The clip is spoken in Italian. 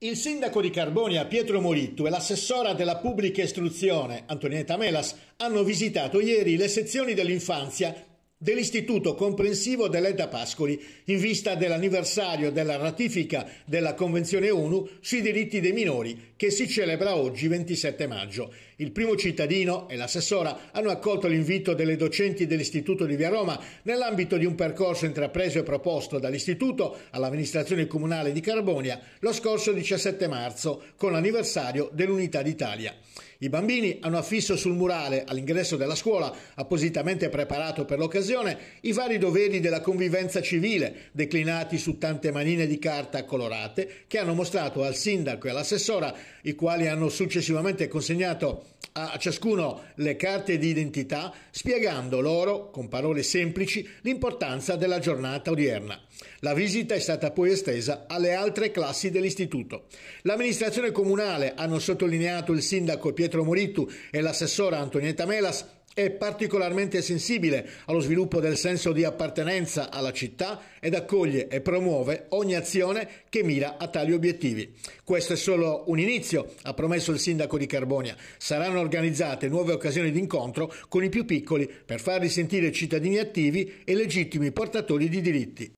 Il sindaco di Carbonia Pietro Molittu e l'assessora della pubblica istruzione Antonietta Melas hanno visitato ieri le sezioni dell'infanzia dell'Istituto Comprensivo dell'Edda Pascoli in vista dell'anniversario della ratifica della Convenzione ONU sui diritti dei minori che si celebra oggi 27 maggio. Il primo cittadino e l'assessora hanno accolto l'invito delle docenti dell'Istituto di Via Roma nell'ambito di un percorso intrapreso e proposto dall'Istituto all'amministrazione comunale di Carbonia lo scorso 17 marzo con l'anniversario dell'Unità d'Italia. I bambini hanno affisso sul murale, all'ingresso della scuola, appositamente preparato per l'occasione, i vari doveri della convivenza civile, declinati su tante manine di carta colorate, che hanno mostrato al sindaco e all'assessora, i quali hanno successivamente consegnato a ciascuno le carte di identità, spiegando loro, con parole semplici, l'importanza della giornata odierna. La visita è stata poi estesa alle altre classi dell'istituto. L'amministrazione comunale, hanno sottolineato il sindaco Pietro Pietro Morittu e l'assessora Antonietta Melas, è particolarmente sensibile allo sviluppo del senso di appartenenza alla città ed accoglie e promuove ogni azione che mira a tali obiettivi. Questo è solo un inizio, ha promesso il sindaco di Carbonia. Saranno organizzate nuove occasioni di incontro con i più piccoli per farli sentire cittadini attivi e legittimi portatori di diritti.